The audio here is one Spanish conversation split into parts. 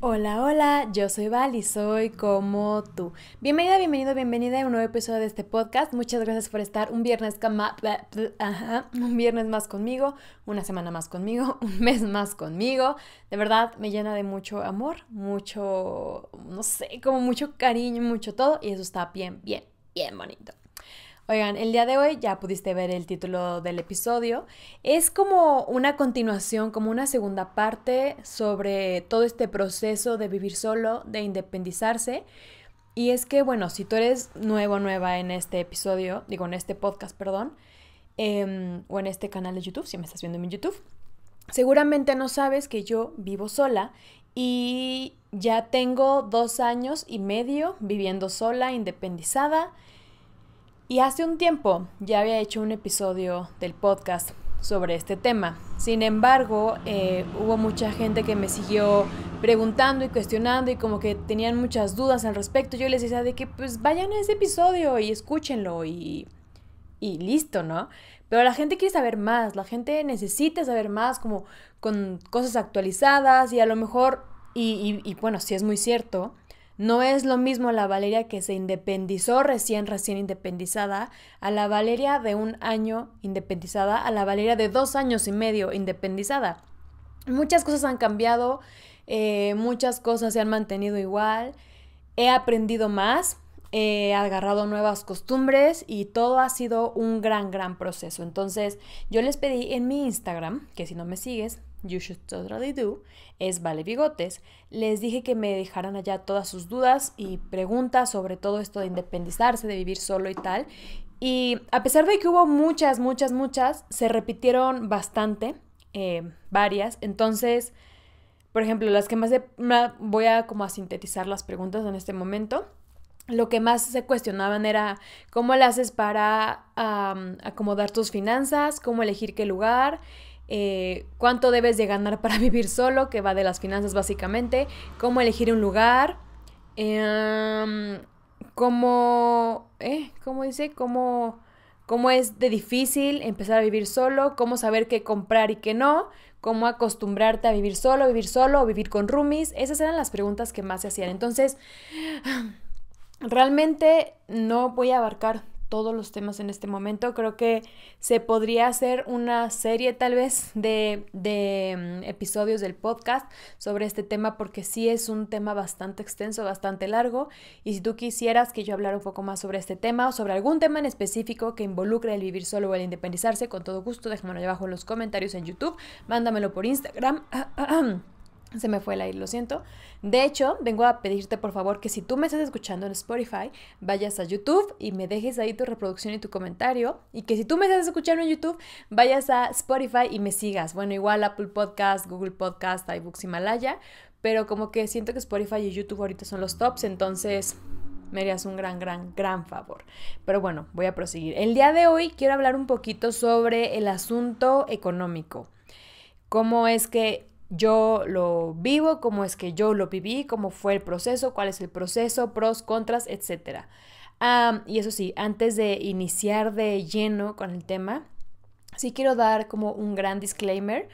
Hola, hola, yo soy Val y soy como tú. Bienvenida, bienvenido, bienvenida a un nuevo episodio de este podcast. Muchas gracias por estar un viernes, un viernes más conmigo, una semana más conmigo, un mes más conmigo. De verdad me llena de mucho amor, mucho, no sé, como mucho cariño, mucho todo y eso está bien, bien, bien bonito. Oigan, el día de hoy ya pudiste ver el título del episodio. Es como una continuación, como una segunda parte sobre todo este proceso de vivir solo, de independizarse. Y es que, bueno, si tú eres nuevo, nueva en este episodio, digo, en este podcast, perdón, em, o en este canal de YouTube, si me estás viendo en mi YouTube, seguramente no sabes que yo vivo sola y ya tengo dos años y medio viviendo sola, independizada. Y hace un tiempo ya había hecho un episodio del podcast sobre este tema. Sin embargo, eh, hubo mucha gente que me siguió preguntando y cuestionando y como que tenían muchas dudas al respecto. Yo les decía de que pues vayan a ese episodio y escúchenlo y, y listo, ¿no? Pero la gente quiere saber más, la gente necesita saber más como con cosas actualizadas y a lo mejor, y, bueno, si es muy cierto, no es lo mismo la Valeria que se independizó recién, recién independizada, a la Valeria de un año independizada, a la Valeria de dos años y medio independizada. Muchas cosas han cambiado, eh, muchas cosas se han mantenido igual, he aprendido más, he agarrado nuevas costumbres y todo ha sido un gran, gran proceso. Entonces yo les pedí en mi Instagram, que si no me sigues, You Should Totally Do, es Vale Bigotes, les dije que me dejaran allá todas sus dudas y preguntas sobre todo esto de independizarse, de vivir solo y tal. Y a pesar de que hubo muchas, muchas, muchas, se repitieron bastante, eh, varias. Entonces, por ejemplo, las que más voy a como a sintetizar las preguntas en este momento lo que más se cuestionaban era cómo le haces para acomodar tus finanzas, cómo elegir qué lugar, eh, cuánto debes de ganar para vivir solo, que va de las finanzas básicamente, cómo elegir un lugar, em, eh, cómo, dice? Cómo, cómo es de difícil empezar a vivir solo, cómo saber qué comprar y qué no, cómo acostumbrarte a vivir solo, vivir solo o vivir con roomies. Esas eran las preguntas que más se hacían. Entonces, realmente no voy a abarcar todos los temas en este momento. Creo que se podría hacer una serie tal vez de, mm, episodios del podcast sobre este tema porque sí es un tema bastante extenso, bastante largo. Y si tú quisieras que yo hablara un poco más sobre este tema o sobre algún tema en específico que involucre el vivir solo o el independizarse, con todo gusto déjamelo abajo en los comentarios en YouTube, mándamelo por Instagram. Se me fue el aire, lo siento. De hecho, vengo a pedirte por favor que si tú me estás escuchando en Spotify, vayas a YouTube y me dejes ahí tu reproducción y tu comentario. Y que si tú me estás escuchando en YouTube, vayas a Spotify y me sigas. Bueno, igual Apple Podcast, Google Podcast, iBooks, Himalaya. Pero como que siento que Spotify y YouTube ahorita son los tops, entonces me harías un gran, gran, gran favor. Pero bueno, voy a proseguir. El día de hoy quiero hablar un poquito sobre el asunto económico. Cómo es que yo lo vivo, cómo es que yo lo viví, cómo fue el proceso, cuál es el proceso, pros, contras, etc. y eso sí, antes de iniciar de lleno con el tema, sí quiero dar como un gran disclaimer,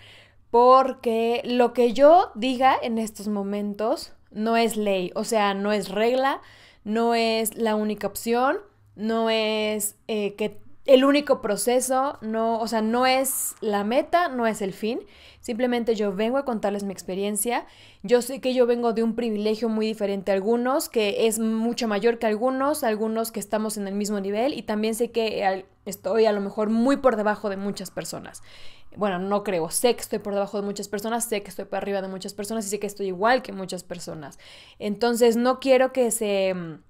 porque lo que yo diga en estos momentos no es ley, o sea, no es regla, no es la única opción, no es eh, que el único proceso, no, o sea, no es la meta, no es el fin. Simplemente yo vengo a contarles mi experiencia. Yo sé que yo vengo de un privilegio muy diferente a algunos, que es mucho mayor que algunos, algunos que estamos en el mismo nivel y también sé que estoy a lo mejor muy por debajo de muchas personas. Bueno, no creo, sé que estoy por debajo de muchas personas, sé que estoy por arriba de muchas personas y sé que estoy igual que muchas personas. Entonces, no quiero que se mm,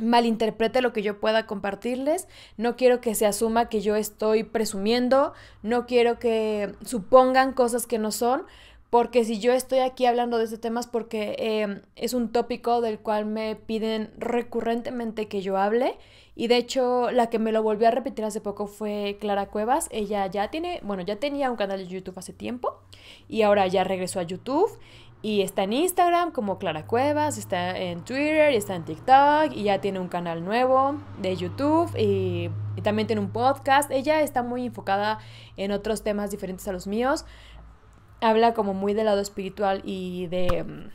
malinterprete lo que yo pueda compartirles, no quiero que se asuma que yo estoy presumiendo, no quiero que supongan cosas que no son, porque si yo estoy aquí hablando de este tema es porque em, es un tópico del cual me piden recurrentemente que yo hable y de hecho la que me lo volvió a repetir hace poco fue Clara Cuevas, ella ya tiene, bueno, ya tenía un canal de YouTube hace tiempo y ahora ya regresó a YouTube y está en Instagram como Clara Cuevas, está en Twitter, y está en TikTok y ya tiene un canal nuevo de YouTube y, también tiene un podcast. Ella está muy enfocada en otros temas diferentes a los míos. Habla como muy del lado espiritual y de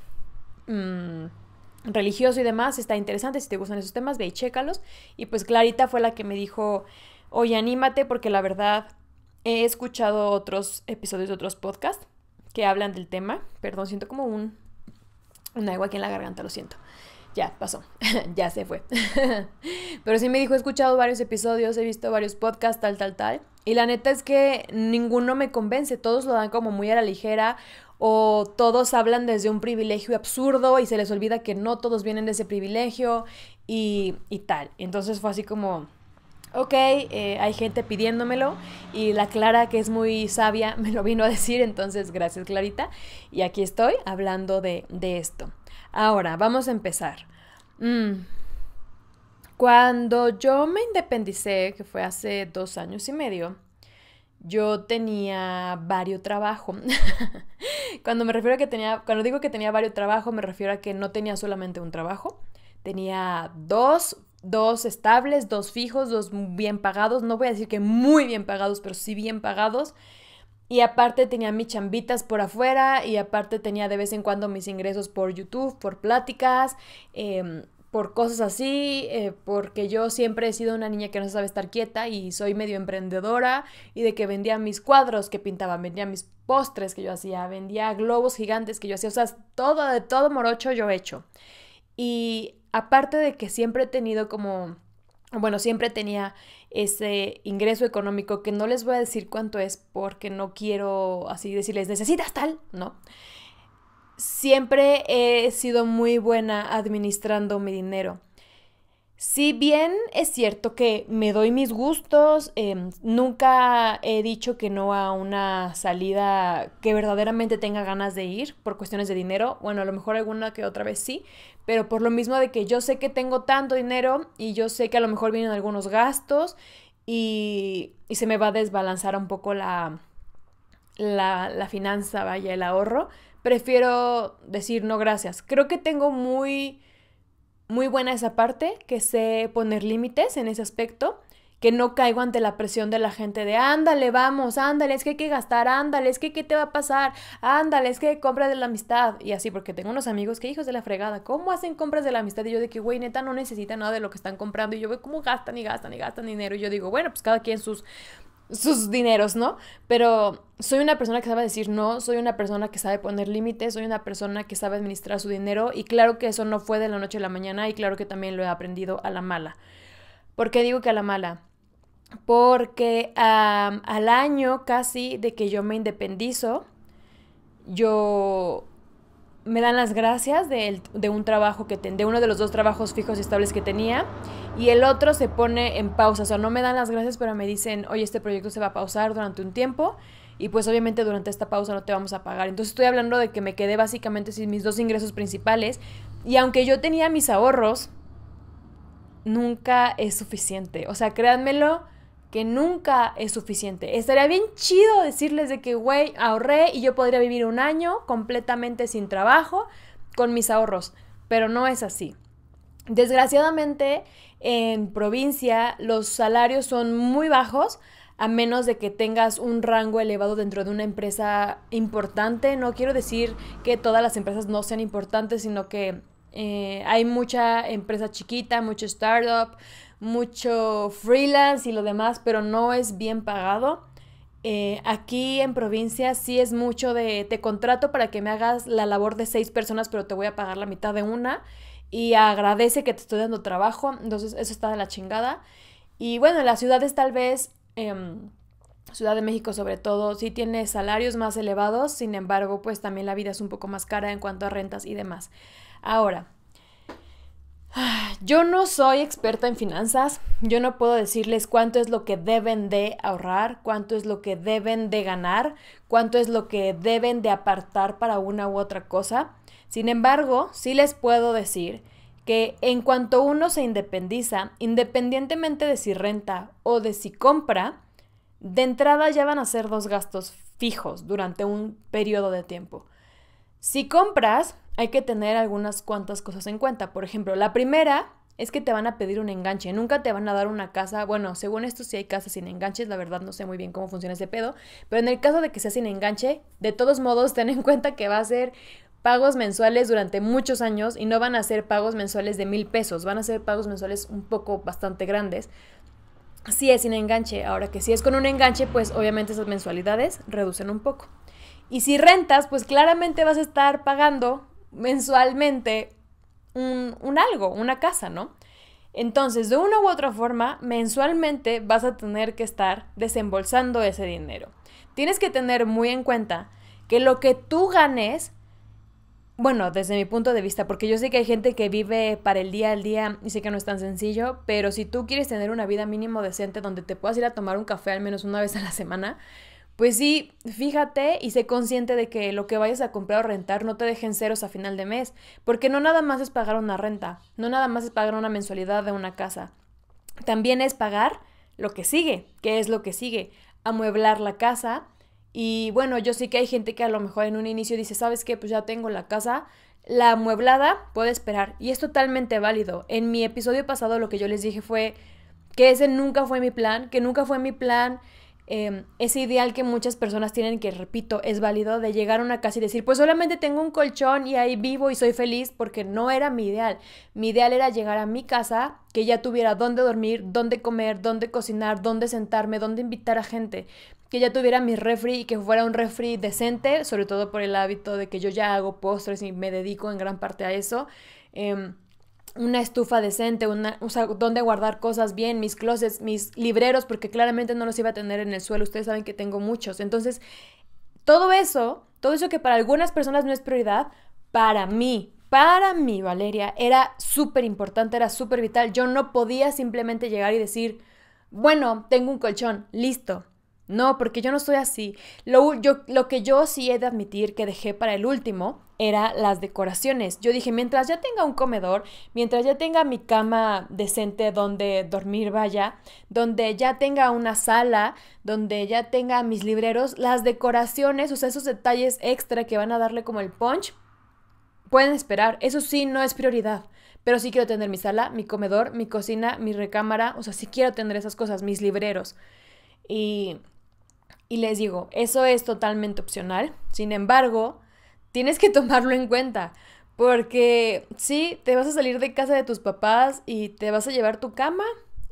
mm, mm, religioso y demás. Está interesante, si te gustan esos temas, ve y chécalos. Y pues Clarita fue la que me dijo, oye, anímate porque la verdad he escuchado otros episodios de otros podcasts que hablan del tema. Perdón, siento como un, un agua aquí en la garganta, lo siento. Ya, pasó, ya se fue. Pero sí me dijo, he escuchado varios episodios, he visto varios podcasts, tal, tal, tal. Y la neta es que ninguno me convence, todos lo dan como muy a la ligera o todos hablan desde un privilegio absurdo y se les olvida que no todos vienen de ese privilegio y tal. Entonces fue así como, ok, eh, hay gente pidiéndomelo y la Clara, que es muy sabia, me lo vino a decir, entonces gracias Clarita. Y aquí estoy hablando de, de esto. Ahora, vamos a empezar. Mm. Cuando yo me independicé, que fue hace dos años y medio, yo tenía varios trabajos. cuando me refiero a que tenía, cuando digo que tenía varios trabajos, me refiero a que no tenía solamente un trabajo, tenía dos dos estables, dos fijos, dos bien pagados, no voy a decir que muy bien pagados, pero sí bien pagados. Y aparte tenía mis chambitas por afuera y aparte tenía de vez en cuando mis ingresos por YouTube, por pláticas, em, por cosas así, eh, porque yo siempre he sido una niña que no sabe estar quieta y soy medio emprendedora y de que vendía mis cuadros que pintaba, vendía mis postres que yo hacía, vendía globos gigantes que yo hacía, o sea, todo de todo morocho yo he hecho. Y aparte de que siempre he tenido como, bueno, siempre tenía ese ingreso económico que no les voy a decir cuánto es porque no quiero así decirles, necesitas tal, ¿no? Siempre he sido muy buena administrando mi dinero. Si bien es cierto que me doy mis gustos, em, nunca he dicho que no a una salida que verdaderamente tenga ganas de ir por cuestiones de dinero. Bueno, a lo mejor alguna que otra vez sí, pero por lo mismo de que yo sé que tengo tanto dinero y yo sé que a lo mejor vienen algunos gastos y, y se me va a desbalanzar un poco la, la, la finanza, vaya, el ahorro. Prefiero decir no gracias. Creo que tengo muy muy buena esa parte, que sé poner límites en ese aspecto, que no caigo ante la presión de la gente de ándale, vamos, ándale, es que hay que gastar, ándale, es que qué te va a pasar, ándale, es que compra de la amistad y así, porque tengo unos amigos que hijos de la fregada, ¿cómo hacen compras de la amistad? Y yo de que, güey, neta, no necesita nada de lo que están comprando y yo veo cómo gastan y gastan y gastan dinero y yo digo, bueno, pues cada quien sus sus dineros, ¿no? Pero soy una persona que sabe decir no, soy una persona que sabe poner límites, soy una persona que sabe administrar su dinero y claro que eso no fue de la noche a la mañana y claro que también lo he aprendido a la mala. ¿Por qué digo que a la mala? Porque al año casi de que yo me independizo, yo me dan las gracias de, un trabajo que ten, de uno de los dos trabajos fijos y estables que tenía y el otro se pone en pausa, o sea, no me dan las gracias, pero me dicen, "Oye, este proyecto se va a pausar durante un tiempo." Y pues obviamente durante esta pausa no te vamos a pagar. Entonces estoy hablando de que me quedé básicamente sin mis dos ingresos principales. Y aunque yo tenía mis ahorros, nunca es suficiente. O sea, créanmelo, que nunca es suficiente. Estaría bien chido decirles de que, güey, ahorré y yo podría vivir un año completamente sin trabajo con mis ahorros, pero no es así. Desgraciadamente, en provincia los salarios son muy bajos, a menos de que tengas un rango elevado dentro de una empresa importante. No quiero decir que todas las empresas no sean importantes, sino que eh, hay mucha empresa chiquita, mucho startup, mucho freelance y lo demás, pero no es bien pagado. Eh, aquí en provincia sí es mucho de te contrato para que me hagas la labor de seis personas, pero te voy a pagar la mitad de una y agradece que te estoy dando trabajo. Entonces eso está de la chingada. Y bueno, en las ciudades tal vez, em, Ciudad de México sobre todo, sí tiene salarios más elevados, sin embargo, pues también la vida es un poco más cara en cuanto a rentas y demás. Ahora, Yo no soy experta en finanzas, yo no puedo decirles cuánto es lo que deben de ahorrar, cuánto es lo que deben de ganar, cuánto es lo que deben de apartar para una u otra cosa. Sin embargo, sí les puedo decir que en cuanto uno se independiza, independientemente de si renta o de si compra, de entrada ya van a ser dos gastos fijos durante un periodo de tiempo. Si compras, hay que tener algunas cuantas cosas en cuenta. Por ejemplo, la primera es que te van a pedir un enganche, nunca te van a dar una casa, bueno, según esto sí hay casas sin enganches, la verdad no sé muy bien cómo funciona ese pedo, pero en el caso de que sea sin enganche, de todos modos ten en cuenta que va a ser pagos mensuales durante muchos años y no van a ser pagos mensuales de mil pesos, van a ser pagos mensuales un poco bastante grandes. Si es sin enganche, ahora que si es con un enganche, pues obviamente esas mensualidades reducen un poco. Y si rentas, pues claramente vas a estar pagando mensualmente un, algo, una casa, ¿no? Entonces, de una u otra forma, mensualmente vas a tener que estar desembolsando ese dinero. Tienes que tener muy en cuenta que lo que tú ganes, bueno, desde mi punto de vista, porque yo sé que hay gente que vive para el día al día y sé que no es tan sencillo, pero si tú quieres tener una vida mínimo decente donde te puedas ir a tomar un café al menos una vez a la semana, pues sí, fíjate y sé consciente de que lo que vayas a comprar o rentar no te dejen ceros a final de mes, porque no nada más es pagar una renta, no nada más es pagar una mensualidad de una casa, también es pagar lo que sigue, que es lo que sigue, amueblar la casa. Y bueno, yo sé que hay gente que a lo mejor en un inicio dice, ¿sabes qué? Pues ya tengo la casa, la amueblada puede esperar y es totalmente válido. En mi episodio pasado lo que yo les dije fue que ese nunca fue mi plan, que nunca fue mi plan es em, ese ideal que muchas personas tienen, que repito, es válido, de llegar a una casa y decir, pues solamente tengo un colchón y ahí vivo y soy feliz, porque no era mi ideal. Mi ideal era llegar a mi casa, que ya tuviera dónde dormir, dónde comer, dónde cocinar, dónde sentarme, dónde invitar a gente, que ya tuviera mi refri y que fuera un refri decente, sobre todo por el hábito de que yo ya hago postres y me dedico en gran parte a eso. Em, una estufa decente, una, o donde guardar cosas bien, mis closets, mis libreros, porque claramente no los iba a tener en el suelo. Ustedes saben que tengo muchos. Entonces, todo eso, todo eso que para algunas personas no es prioridad, para mí, para mí, Valeria, era súper importante, era súper vital. Yo no podía simplemente llegar y decir, bueno, tengo un colchón, listo. No, porque yo no soy así. yo, lo que yo sí he de admitir que dejé para el último era las decoraciones. Yo dije, mientras ya tenga un comedor, mientras ya tenga mi cama decente donde dormir vaya, donde ya tenga una sala, donde ya tenga mis libreros, las decoraciones, o sea, esos detalles extra que van a darle como el punch, pueden esperar. Eso sí, no es prioridad. Pero sí quiero tener mi sala, mi comedor, mi cocina, mi recámara, o sea, sí quiero tener esas cosas, mis libreros. Y, y les digo, eso es totalmente opcional. Sin embargo, tienes que tomarlo en cuenta. Porque sí, te vas a salir de casa de tus papás y te vas a llevar tu cama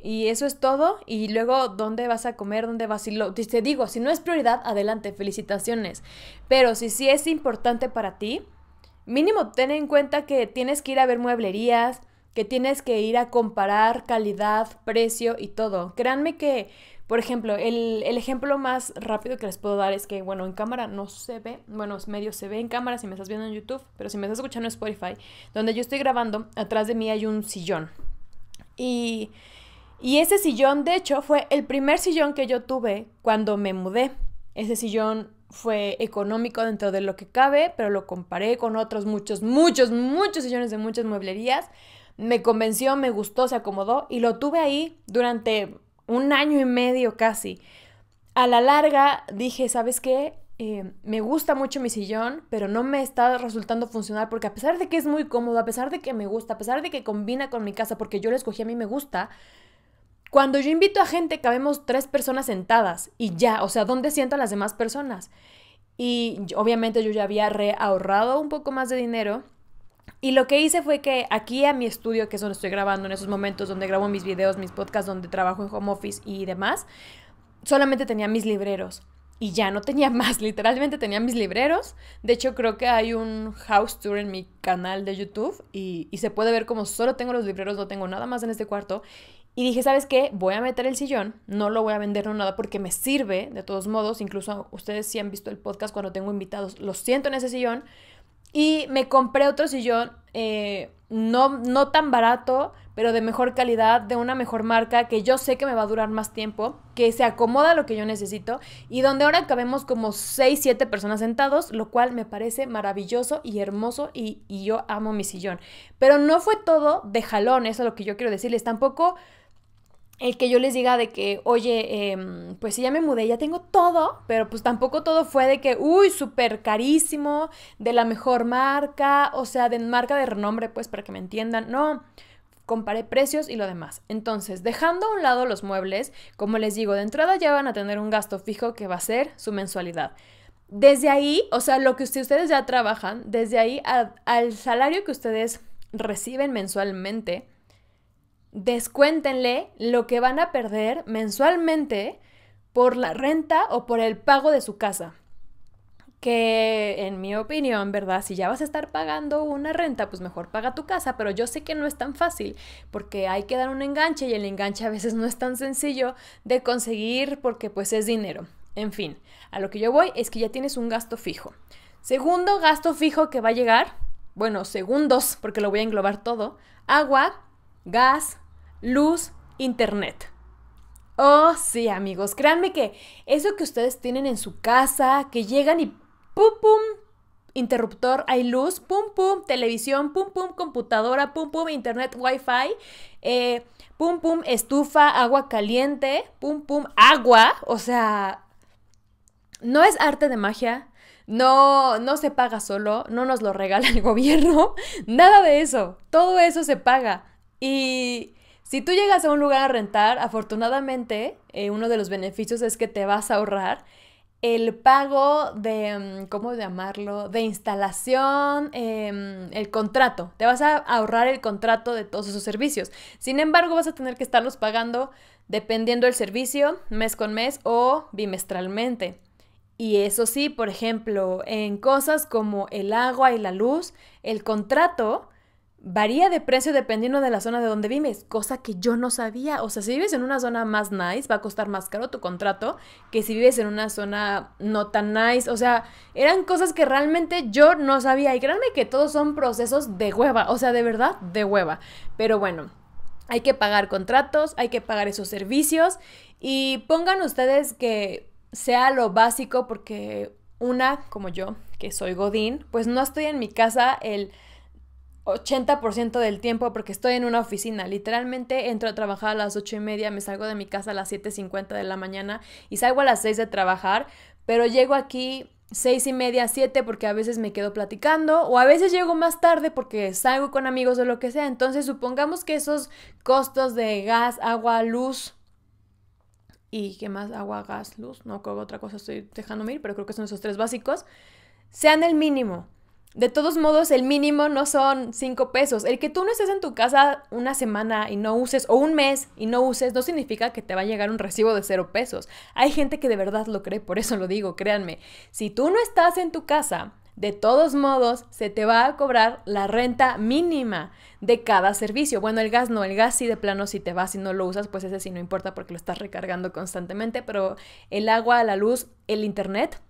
y eso es todo. Y luego, ¿dónde vas a comer? ¿Dónde vas? Y lo, te digo, si no es prioridad, adelante, felicitaciones. Pero si sí es importante para ti, mínimo ten en cuenta que tienes que ir a ver mueblerías, que tienes que ir a comparar calidad, precio y todo. Créanme que, por ejemplo, el, ejemplo más rápido que les puedo dar es que, bueno, en cámara no se ve, bueno, medio se ve en cámara si me estás viendo en YouTube, pero si me estás escuchando en Spotify, donde yo estoy grabando, atrás de mí hay un sillón. Y, y ese sillón, de hecho, fue el primer sillón que yo tuve cuando me mudé. Ese sillón fue económico dentro de lo que cabe, pero lo comparé con otros muchos, muchos, muchos sillones de muchas mueblerías me convenció, me gustó, se acomodó y lo tuve ahí durante un año y medio casi. A la larga dije, ¿sabes qué? Eh, me gusta mucho mi sillón, pero no me está resultando funcional porque a pesar de que es muy cómodo, a pesar de que me gusta, a pesar de que combina con mi casa, porque yo lo escogí a mí me gusta, cuando yo invito a gente cabemos tres personas sentadas y ya, o sea, ¿dónde sientan las demás personas? Y obviamente yo ya había reahorrado un poco más de dinero y lo que hice fue que aquí a mi estudio, que es donde estoy grabando en esos momentos, donde grabo mis videos, mis podcasts, donde trabajo en home office y demás, solamente tenía mis libreros. Y ya no tenía más, literalmente tenía mis libreros. De hecho, creo que hay un house tour en mi canal de YouTube y, se puede ver como solo tengo los libreros, no tengo nada más en este cuarto. Y dije, ¿sabes qué? Voy a meter el sillón, no lo voy a vender no nada porque me sirve de todos modos. Incluso ustedes si sí han visto el podcast cuando tengo invitados, lo siento en ese sillón y me compré otro sillón eh, no, no tan barato, pero de mejor calidad, de una mejor marca, que yo sé que me va a durar más tiempo, que se acomoda lo que yo necesito y donde ahora cabemos como 6, 7 personas sentados, lo cual me parece maravilloso y hermoso y, y yo amo mi sillón. Pero no fue todo de jalón, eso es lo que yo quiero decirles, tampoco el que yo les diga de que, oye, em, pues si ya me mudé, ya tengo todo, pero pues tampoco todo fue de que, uy, súper carísimo, de la mejor marca, o sea, de marca de renombre, pues para que me entiendan, no. Comparé precios y lo demás. Entonces, dejando a un lado los muebles, como les digo, de entrada ya van a tener un gasto fijo que va a ser su mensualidad. Desde ahí, o sea, lo que ustedes ya trabajan, desde ahí al salario que ustedes reciben mensualmente, descuéntenle lo que van a perder mensualmente por la renta o por el pago de su casa. Que en mi opinión, ¿verdad? Si ya vas a estar pagando una renta, pues mejor paga tu casa, pero yo sé que no es tan fácil porque hay que dar un enganche y el enganche a veces no es tan sencillo de conseguir porque pues es dinero. En fin, a lo que yo voy es que ya tienes un gasto fijo. Segundo gasto fijo que va a llegar, bueno, segundos, porque lo voy a englobar todo, agua, gas, luz, internet. Oh, sí, amigos, créanme que eso que ustedes tienen en su casa, que llegan y pum, pum, interruptor, hay luz, pum, pum, televisión, pum, pum, computadora, pum, pum, internet, wifi, eh, pum, pum, estufa, agua caliente, pum, pum, agua, o sea, no es arte de magia, no, no se paga solo, no nos lo regala el gobierno, nada de eso, todo eso se paga. Y si tú llegas a un lugar a rentar, afortunadamente, eh, uno de los beneficios es que te vas a ahorrar el pago de, mm, ¿cómo llamarlo?, de instalación, em, el contrato. Te vas a ahorrar el contrato de todos esos servicios. Sin embargo, vas a tener que estarlos pagando dependiendo del servicio, mes con mes o bimestralmente. Y eso sí, por ejemplo, en cosas como el agua y la luz, el contrato varía de precio dependiendo de la zona de donde vives, cosa que yo no sabía. O sea, si vives en una zona más nice, va a costar más caro tu contrato que si vives en una zona no tan nice. O sea, eran cosas que realmente yo no sabía. Y créanme que todos son procesos de hueva. O sea, de verdad, de hueva. Pero bueno. Hay que pagar contratos, hay que pagar esos servicios y pongan ustedes que sea lo básico porque una como yo, que soy Godín, pues no estoy en mi casa el 80% del tiempo porque estoy en una oficina. Literalmente entro a trabajar a las 8 y media, me salgo de mi casa a las 7.50 de la mañana y salgo a las 6 de trabajar, pero llego aquí 6 y media, 7 porque a veces me quedo platicando o a veces llego más tarde porque salgo con amigos o lo que sea. Entonces supongamos que esos costos de gas, agua, luz, y qué más, agua, gas, luz, no creo otra cosa estoy dejando ir, pero creo que son esos tres básicos, sean el mínimo. De todos modos, el mínimo no son 5 pesos. El que tú no estés en tu casa una semana y no uses, o un mes y no uses, no significa que te va a llegar un recibo de cero pesos. Hay gente que de verdad lo cree, por eso lo digo, créanme. Si tú no estás en tu casa, de todos modos, se te va a cobrar la renta mínima de cada servicio. Bueno, el gas no, el gas sí de plano si te vas y no lo usas, pues ese sí no importa porque lo estás recargando constantemente, pero el agua, la luz, el internet,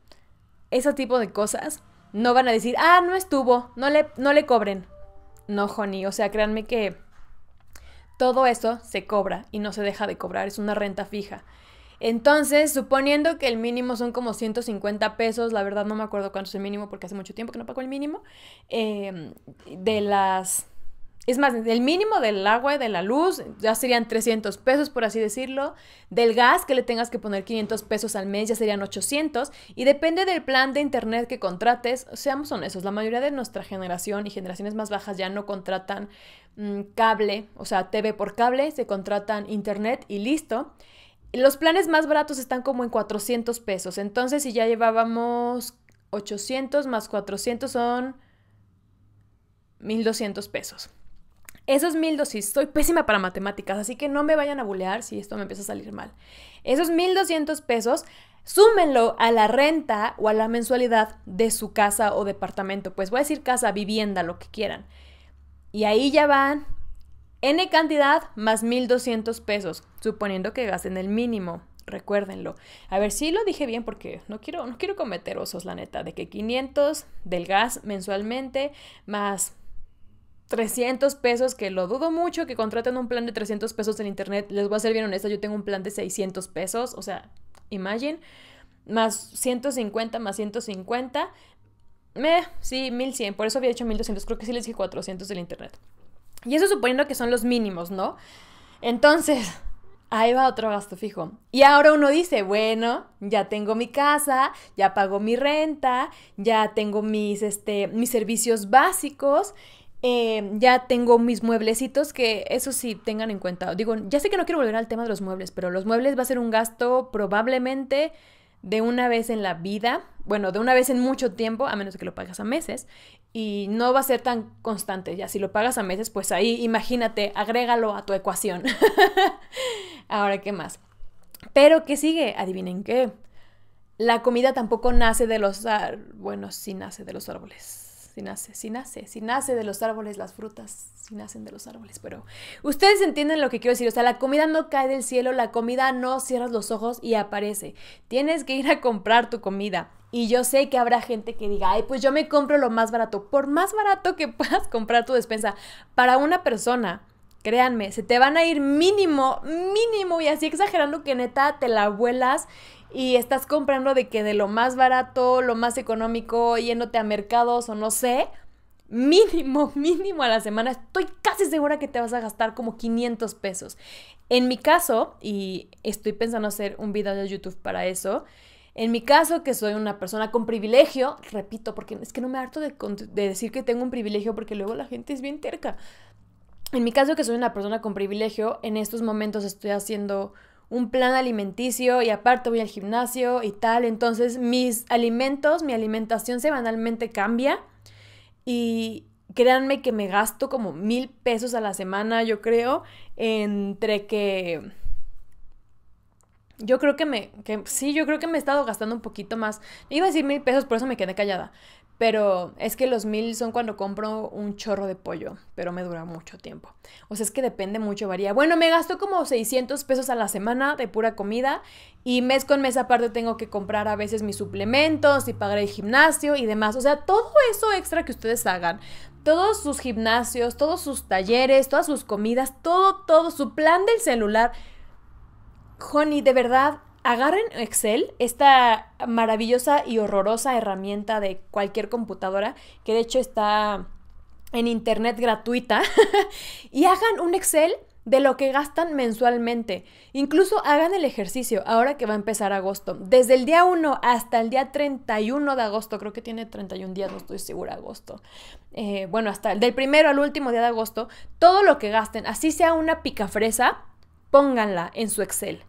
ese tipo de cosas no van a decir, ah, no estuvo, no le, no le cobren. No, Honey, o sea, créanme que todo eso se cobra y no se deja de cobrar, es una renta fija. Entonces, suponiendo que el mínimo son como 150 pesos, la verdad no me acuerdo cuánto es el mínimo porque hace mucho tiempo que no pago el mínimo, eh, de las es más, el mínimo del agua y de la luz ya serían 300 pesos, por así decirlo. Del gas que le tengas que poner 500 pesos al mes ya serían 800. Y depende del plan de internet que contrates, seamos honestos, la mayoría de nuestra generación y generaciones más bajas ya no contratan mm, cable, o sea, TV por cable, se contratan internet y listo. Los planes más baratos están como en 400 pesos. Entonces, si ya llevábamos 800 más 400 son 1200 pesos. Esos mil dosis, soy pésima para matemáticas, así que no me vayan a bulear si esto me empieza a salir mal. Esos mil doscientos pesos, súmenlo a la renta o a la mensualidad de su casa o departamento. Pues voy a decir casa, vivienda, lo que quieran. Y ahí ya van N cantidad más mil doscientos pesos, suponiendo que gasten el mínimo recuérdenlo. A ver si sí lo dije bien porque no quiero, no quiero cometer osos, la neta, de que 500 del gas mensualmente más 300 pesos, que lo dudo mucho, que contraten un plan de 300 pesos en internet. Les voy a ser bien honesta, yo tengo un plan de 600 pesos, o sea, imagine, más 150, más 150, me sí, 1100, por eso había hecho 1200, creo que sí les dije 400 del internet. Y eso suponiendo que son los mínimos, ¿no? Entonces, ahí va otro gasto fijo. Y ahora uno dice, bueno, ya tengo mi casa, ya pago mi renta, ya tengo mis, este, mis servicios básicos Em, ya tengo mis mueblecitos, que eso sí tengan en cuenta. Digo, ya sé que no quiero volver al tema de los muebles, pero los muebles va a ser un gasto probablemente de una vez en la vida, bueno, de una vez en mucho tiempo, a menos que lo pagas a meses, y no va a ser tan constante. Ya si lo pagas a meses, pues ahí imagínate, agrégalo a tu ecuación. Ahora, ¿qué más? Pero, ¿qué sigue? Adivinen qué. La comida tampoco nace de los... Bueno, sí nace de los árboles si nace, si nace, si nace de los árboles las frutas, si nacen de los árboles, pero ustedes entienden lo que quiero decir, o sea, la comida no cae del cielo, la comida no cierras los ojos y aparece, tienes que ir a comprar tu comida. Y yo sé que habrá gente que diga, ay, pues yo me compro lo más barato, por más barato que puedas comprar tu despensa para una persona Créanme, se te van a ir mínimo, mínimo, y así exagerando que neta te la vuelas y estás comprando de que de lo más barato, lo más económico, yéndote a mercados o no sé, mínimo, mínimo a la semana, estoy casi segura que te vas a gastar como 500 pesos. En mi caso, y estoy pensando hacer un video de YouTube para eso, en mi caso, que soy una persona con privilegio, repito, porque es que no me harto de, de decir que tengo un privilegio porque luego la gente es bien terca en mi caso que soy una persona con privilegio, en estos momentos estoy haciendo un plan alimenticio y aparte voy al gimnasio y tal, entonces mis alimentos, mi alimentación semanalmente cambia y créanme que me gasto como mil pesos a la semana, yo creo, entre que... Yo creo que me, sí, yo creo que me he estado gastando un poquito más. Iba a decir mil pesos, por eso me quedé callada. Pero es que los mil son cuando compro un chorro de pollo, pero me dura mucho tiempo. O sea, es que depende mucho, varía. Bueno, me gasto como 600 pesos a la semana de pura comida y mes con mes aparte tengo que comprar a veces mis suplementos y pagar el gimnasio y demás. O sea, todo eso extra que ustedes hagan, todos sus gimnasios, todos sus talleres, todas sus comidas, todo, todo, su plan del celular. Honey, de verdad, agarren Excel, esta maravillosa y horrorosa herramienta de cualquier computadora, que de hecho está en internet gratuita, y hagan un Excel de lo que gastan mensualmente. Incluso hagan el ejercicio ahora que va a empezar agosto. Desde el día 1 hasta el día 31 de agosto, creo que tiene 31 días, no estoy segura, agosto. Eh, bueno, hasta el del primero al último día de agosto, todo lo que gasten, así sea una picafresa, pónganla en su Excel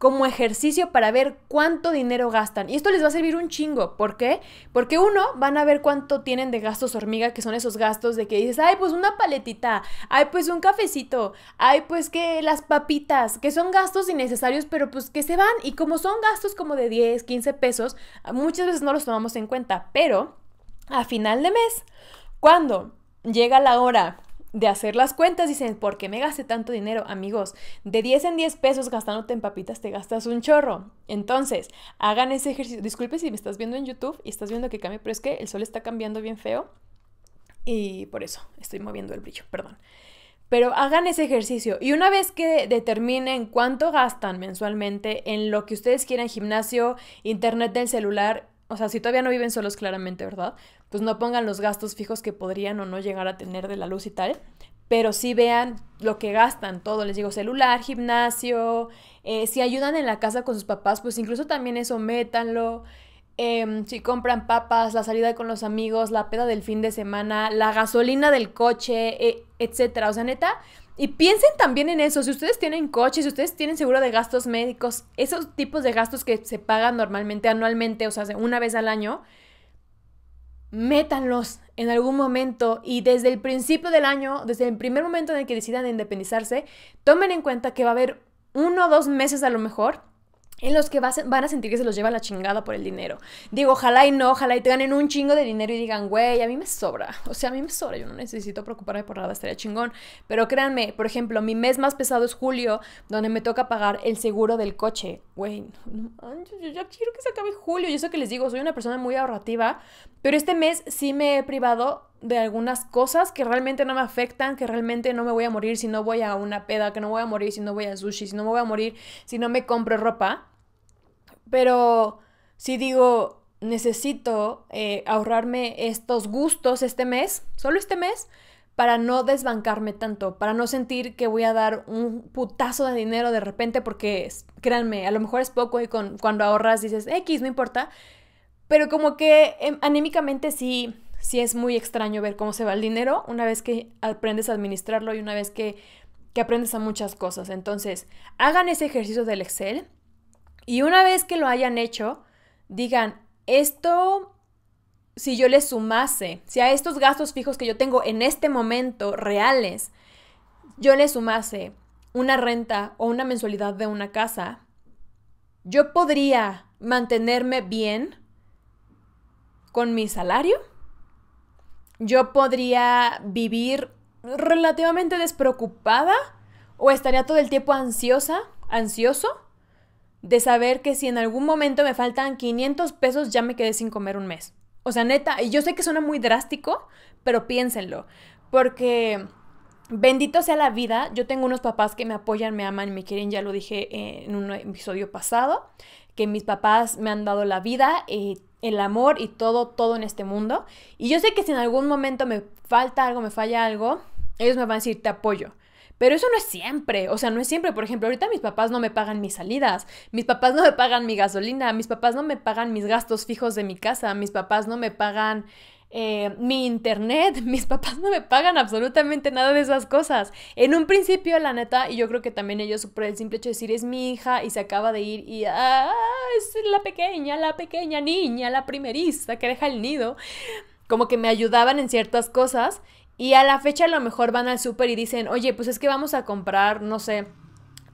como ejercicio para ver cuánto dinero gastan. Y esto les va a servir un chingo. ¿Por qué? Porque uno, van a ver cuánto tienen de gastos hormiga, que son esos gastos de que dices, ay, pues una paletita, ay, pues un cafecito, ay, pues que las papitas, que son gastos innecesarios, pero pues que se van. Y como son gastos como de 10, 15 pesos, muchas veces no los tomamos en cuenta. Pero a final de mes, cuando llega la hora de hacer las cuentas, dicen, ¿por qué me gasté tanto dinero, amigos? De 10 en 10 pesos gastándote en papitas te gastas un chorro. Entonces, hagan ese ejercicio. Disculpe si me estás viendo en YouTube y estás viendo que cambia, pero es que el sol está cambiando bien feo y por eso estoy moviendo el brillo, perdón. Pero hagan ese ejercicio y una vez que determinen cuánto gastan mensualmente en lo que ustedes quieran, gimnasio, internet del celular, o sea, si todavía no viven solos claramente, ¿verdad? Pues no pongan los gastos fijos que podrían o no llegar a tener de la luz y tal, pero sí vean lo que gastan, todo, les digo, celular, gimnasio, eh, si ayudan en la casa con sus papás, pues incluso también eso, métanlo. Em, si compran papas, la salida con los amigos, la peda del fin de semana, la gasolina del coche, eh, etcétera. O sea, neta, y piensen también en eso, si ustedes tienen coches, si ustedes tienen seguro de gastos médicos, esos tipos de gastos que se pagan normalmente anualmente, o sea, una vez al año, métanlos en algún momento y desde el principio del año, desde el primer momento en el que decidan independizarse, tomen en cuenta que va a haber uno o dos meses a lo mejor en los que van a sentir que se los lleva la chingada por el dinero. Digo, ojalá y no, ojalá y te ganen un chingo de dinero y digan, güey, a mí me sobra. O sea, a mí me sobra, yo no necesito preocuparme por nada, estaría chingón. Pero créanme, por ejemplo, mi mes más pesado es julio, donde me toca pagar el seguro del coche. Güey, yo quiero que se acabe julio. Y eso que les digo, soy una persona muy ahorrativa, pero este mes sí me he privado de algunas cosas que realmente no me afectan, que realmente no me voy a morir si no voy a una peda, que no voy a morir si no voy a sushi, si no me voy a morir si no me compro ropa pero si digo, necesito eh, ahorrarme estos gustos este mes, solo este mes, para no desbancarme tanto, para no sentir que voy a dar un putazo de dinero de repente, porque créanme, a lo mejor es poco y cuando ahorras dices X, no importa, pero como que anémicamente em, anímicamente sí, es muy extraño ver cómo se va el dinero una vez que aprendes a administrarlo y una vez que aprendes a muchas cosas. Entonces, hagan ese ejercicio del Excel y una vez que lo hayan hecho, digan, esto, si yo le sumase, si a estos gastos fijos que yo tengo en este momento reales, yo le sumase una renta o una mensualidad de una casa, yo podría mantenerme bien con mi salario. Yo podría vivir relativamente despreocupada o estaría todo el tiempo ansiosa, ansioso de saber que si en algún momento me faltan 500 pesos, ya me quedé sin comer un mes. O sea, neta, y yo sé que suena muy drástico, pero piénsenlo, porque bendito sea la vida, yo tengo unos papás que me apoyan, me aman y me quieren, ya lo dije en un episodio pasado, que mis papás me han dado la vida, y eh, el amor y todo, todo en este mundo. Y yo sé que si en algún momento me falta algo, me falla algo, ellos me van a decir, te apoyo. Pero eso no es siempre, o sea, no es siempre. Por ejemplo, ahorita mis papás no me pagan mis salidas, mis papás no me pagan mi gasolina, mis papás no me pagan mis gastos fijos de mi casa, mis papás no me pagan eh, mi internet, mis papás no me pagan absolutamente nada de esas cosas. En un principio, la neta, y yo creo que también ellos, por el simple hecho de decir, es mi hija y se acaba de ir y, ah, es la pequeña, la pequeña niña, la primeriza que deja el nido, como que me ayudaban en ciertas cosas y a la fecha a lo mejor van al súper y dicen, oye, pues es que vamos a comprar, no sé,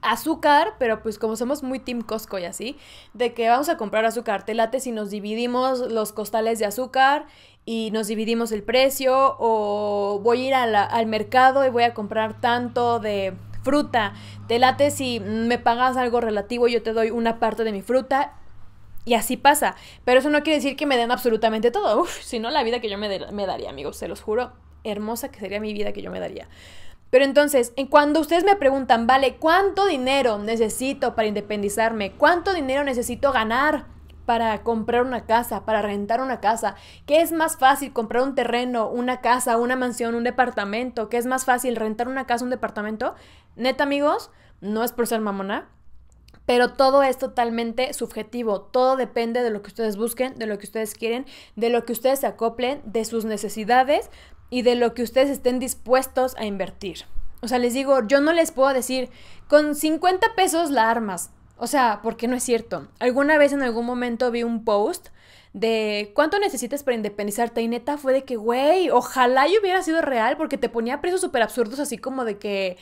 azúcar, pero pues como somos muy team Costco y así, de que vamos a comprar azúcar, te late si nos dividimos los costales de azúcar y nos dividimos el precio o voy a ir al mercado y voy a comprar tanto de fruta, te late si me pagas algo relativo, Y yo te doy una parte de mi fruta. Y así pasa. Pero eso no quiere decir que me den absolutamente todo. Uf, si no, la vida que yo me, me daría, amigos, se los juro hermosa que sería mi vida que yo me daría. Pero entonces, cuando ustedes me preguntan, vale, ¿cuánto dinero necesito para independizarme? ¿Cuánto dinero necesito ganar para comprar una casa, para rentar una casa? ¿Qué es más fácil comprar un terreno, una casa, una mansión, un departamento? ¿Qué es más fácil rentar una casa, un departamento? Neta, amigos, no es por ser mamona, pero todo es totalmente subjetivo, todo depende de lo que ustedes busquen, de lo que ustedes quieren, de lo que ustedes se acoplen, de sus necesidades, y de lo que ustedes estén dispuestos a invertir. O sea, les digo, yo no les puedo decir, con 50 pesos la armas. O sea, porque no es cierto. Alguna vez en algún momento vi un post de cuánto necesitas para independizarte y neta fue de que, güey, ojalá yo hubiera sido real porque te ponía precios súper absurdos así como de que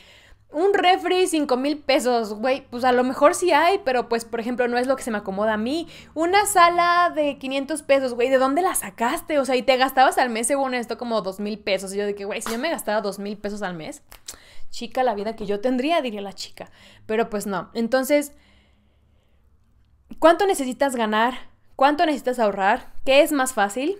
un refri, 5 mil pesos, güey, pues a lo mejor sí hay, pero pues por ejemplo no es lo que se me acomoda a mí. Una sala de 500 pesos, güey, ¿de dónde la sacaste? O sea, y te gastabas al mes según esto como 2 mil pesos. Y yo dije güey, si yo me gastaba dos mil pesos al mes, chica, la vida que yo tendría, diría la chica. Pero pues no. Entonces, ¿cuánto necesitas ganar? ¿Cuánto necesitas ahorrar? ¿Qué es más fácil?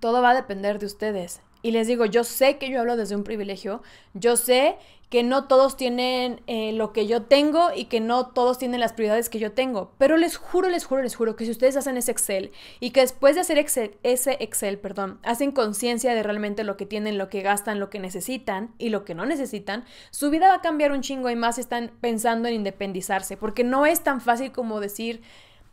Todo va a depender de ustedes. Y les digo, yo sé que yo hablo desde un privilegio, yo sé que no todos tienen eh, lo que yo tengo y que no todos tienen las prioridades que yo tengo. Pero les juro, les juro, les juro que si ustedes hacen ese Excel y que después de hacer ese Excel, perdón, hacen conciencia de realmente lo que tienen, lo que gastan, lo que necesitan y lo que no necesitan, su vida va a cambiar un chingo y más están pensando en independizarse, porque no es tan fácil como decir,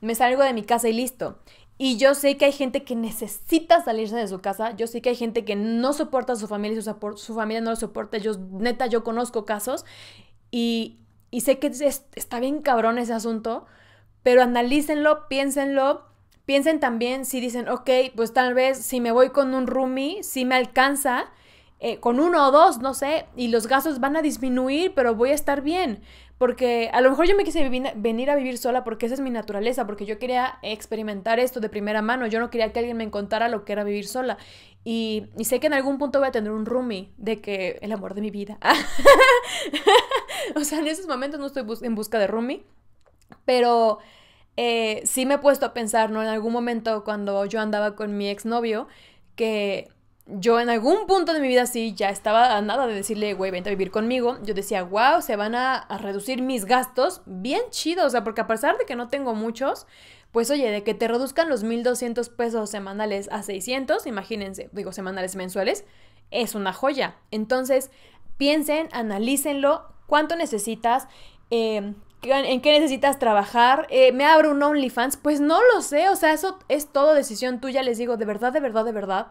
me salgo de mi casa y listo. Y yo sé que hay gente que necesita salirse de su casa, yo sé que hay gente que no soporta a su familia y su, familia no lo soporta. Yo, neta, yo conozco casos y, sé que está bien cabrón ese asunto, pero analícenlo, piénsenlo. Piensen también si dicen, ok, pues tal vez si me voy con un roomie, si me alcanza, eh, con uno o dos, no sé, y los gastos van a disminuir, pero voy a estar bien. Porque a lo mejor yo me quise venir a vivir sola porque esa es mi naturaleza, porque yo quería experimentar esto de primera mano, yo no quería que alguien me contara lo que era vivir sola. Y, sé que en algún punto voy a tener un roomie de que el amor de mi vida. o sea, en esos momentos no estoy en busca de roomie, pero... Eh, sí me he puesto a pensar, ¿no? En algún momento cuando yo andaba con mi exnovio, que yo en algún punto de mi vida sí ya estaba a nada de decirle, güey, vente a vivir conmigo. Yo decía, wow, se van a, reducir mis gastos. Bien chido, o sea, porque a pesar de que no tengo muchos, pues oye, de que te reduzcan los 1200 pesos semanales a 600, imagínense, digo semanales mensuales, es una joya. Entonces, piensen, analícenlo, cuánto necesitas, eh, ¿En qué necesitas trabajar? Eh, ¿Me abro un OnlyFans? Pues no lo sé, o sea, eso es todo decisión tuya, les digo, de verdad, de verdad, de verdad.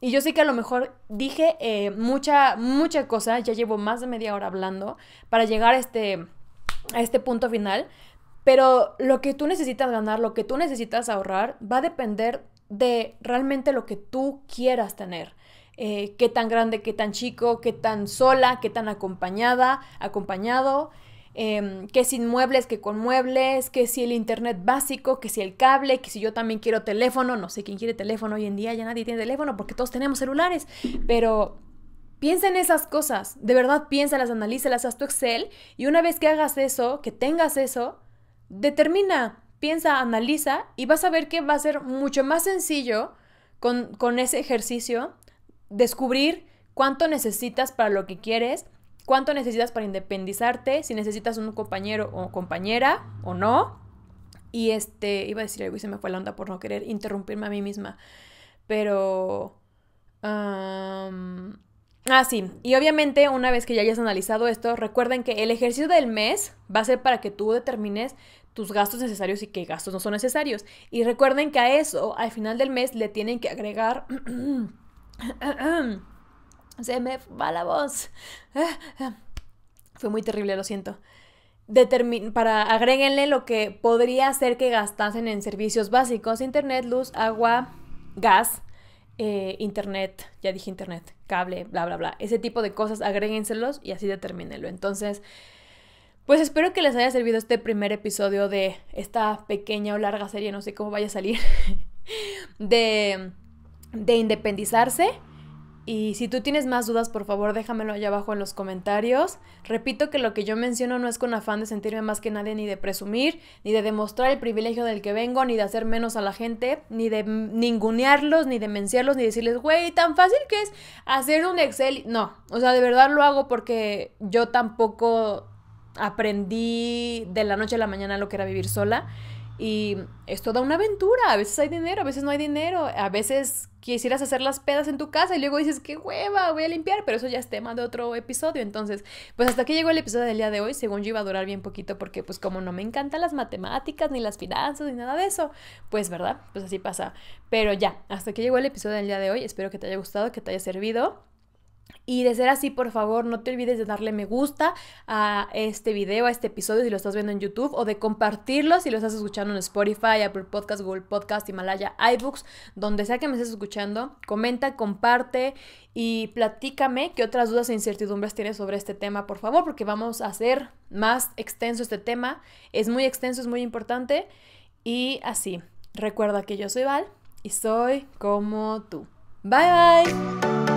Y yo sé que a lo mejor dije eh, mucha, mucha cosa, ya llevo más de media hora hablando para llegar a este, a este punto final, pero lo que tú necesitas ganar, lo que tú necesitas ahorrar, va a depender de realmente lo que tú quieras tener. Eh, qué tan grande, qué tan chico, qué tan sola, qué tan acompañada, acompañado. Em, que sin muebles, que con muebles, que si el internet básico, que si el cable, que si yo también quiero teléfono, no sé quién quiere teléfono hoy en día, ya nadie tiene teléfono porque todos tenemos celulares, pero piensa en esas cosas, de verdad piénsalas, analízalas, haz tu Excel y una vez que hagas eso, que tengas eso, determina, piensa, analiza y vas a ver que va a ser mucho más sencillo con, con ese ejercicio descubrir cuánto necesitas para lo que quieres cuánto necesitas para independizarte, si necesitas un compañero o compañera o no. Y este, iba a decir algo y se me fue la onda por no querer interrumpirme a mí misma. Pero... ah, sí. Y obviamente una vez que ya hayas analizado esto, recuerden que el ejercicio del mes va a ser para que tú determines tus gastos necesarios y qué gastos no son necesarios. Y recuerden que a eso, al final del mes, le tienen que agregar... se me va la voz. Fue muy terrible, lo siento. para agréguenle lo que podría hacer que gastasen en servicios básicos, internet, luz, agua, gas, eh, internet, ya dije internet, cable, bla, bla, bla. Ese tipo de cosas, agréguenselos y así determinenlo. Entonces, pues espero que les haya servido este primer episodio de esta pequeña o larga serie, no sé cómo vaya a salir, de, de independizarse y si tú tienes más dudas, por favor déjamelo allá abajo en los comentarios. Repito que lo que yo menciono no es con afán de sentirme más que nadie, ni de presumir, ni de demostrar el privilegio del que vengo, ni de hacer menos a la gente, ni de ningunearlos, ni de menciarlos, ni decirles, güey, tan fácil que es hacer un Excel. No, o sea, de verdad lo hago porque yo tampoco aprendí de la noche a la mañana lo que era vivir sola. Y es toda una aventura. A veces hay dinero, a veces no hay dinero. A veces quisieras hacer las pedas en tu casa y luego dices, qué hueva, voy a limpiar. Pero eso ya es tema de otro episodio. Entonces, pues hasta aquí llegó el episodio del día de hoy. Según yo iba a durar bien poquito porque pues como no me encantan las matemáticas, ni las finanzas, ni nada de eso, pues verdad, pues así pasa. Pero ya, hasta aquí llegó el episodio del día de hoy. Espero que te haya gustado, que te haya servido. Y de ser así, por favor, no te olvides de darle me gusta a este video, a este episodio si lo estás viendo en YouTube, o de compartirlo si lo estás escuchando en Spotify, Apple Podcast, Google Podcast, Himalaya, iBooks, donde sea que me estés escuchando. Comenta, comparte y platícame qué otras dudas e incertidumbres tienes sobre este tema, por favor, porque vamos a hacer más extenso este tema. Es muy extenso, es muy importante. Y así, recuerda que yo soy Val y soy como tú. Bye bye.